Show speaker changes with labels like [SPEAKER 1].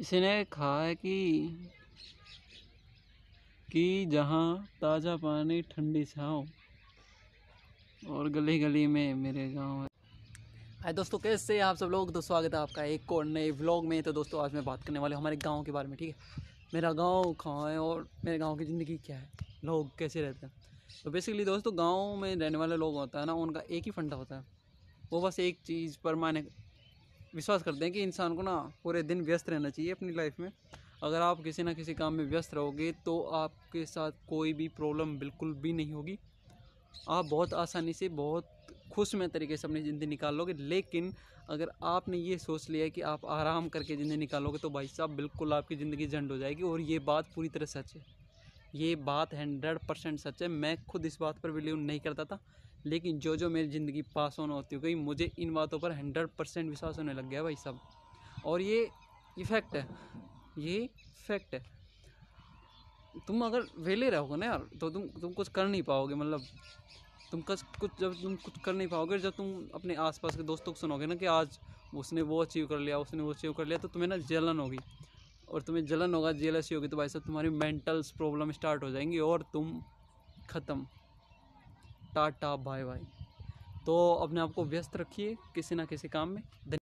[SPEAKER 1] किसी ने कहा है कि कि जहाँ ताज़ा पानी ठंडी छाओ और गली गली में मेरे गांव है हाय दोस्तों कैसे आप सब लोग तो स्वागत है आपका एक और नए व्लॉग में तो दोस्तों आज मैं बात करने वाले हमारे गांव के बारे में ठीक है मेरा गांव कहाँ है और मेरे गांव की ज़िंदगी क्या है लोग कैसे रहते हैं तो बेसिकली दोस्तों गाँव में रहने वाले लोग होता है ना उनका एक ही फंडा होता है वो बस एक चीज़ पर माने विश्वास करते हैं कि इंसान को ना पूरे दिन व्यस्त रहना चाहिए अपनी लाइफ में अगर आप किसी ना किसी काम में व्यस्त रहोगे तो आपके साथ कोई भी प्रॉब्लम बिल्कुल भी नहीं होगी आप बहुत आसानी से बहुत खुश में तरीके से अपनी ज़िंदगी निकाल लोगे लेकिन अगर आपने ये सोच लिया कि आप आराम करके ज़िंदगी निकालोगे तो भाई साहब बिल्कुल आपकी ज़िंदगी झंड हो जाएगी और ये बात पूरी तरह सच है ये बात हंड्रेड परसेंट सच है मैं खुद इस बात पर बिलीव नहीं करता था लेकिन जो जो मेरी ज़िंदगी पास ऑन होती हो गई मुझे इन बातों पर हंड्रेड परसेंट विश्वास होने लग गया भाई सब और ये इफेक्ट है ये फैक्ट है तुम अगर वेले रहोगे ना यार तो तुम तुम कुछ कर नहीं पाओगे मतलब तुम कस कुछ जब तुम कुछ कर नहीं पाओगे जब तुम अपने आसपास के दोस्तों को सुनोगे ना कि आज उसने वो अचीव कर लिया उसने वो अचीव कर लिया तो तुम्हें ना जलन होगी और तुम्हें जलन होगा जेलसी होगी तो भाई साहब तुम्हारी मेंटल्स प्रॉब्लम स्टार्ट हो जाएंगी और तुम ख़त्म टाटा बाय बाय तो अपने आप को व्यस्त रखिए किसी ना किसी काम में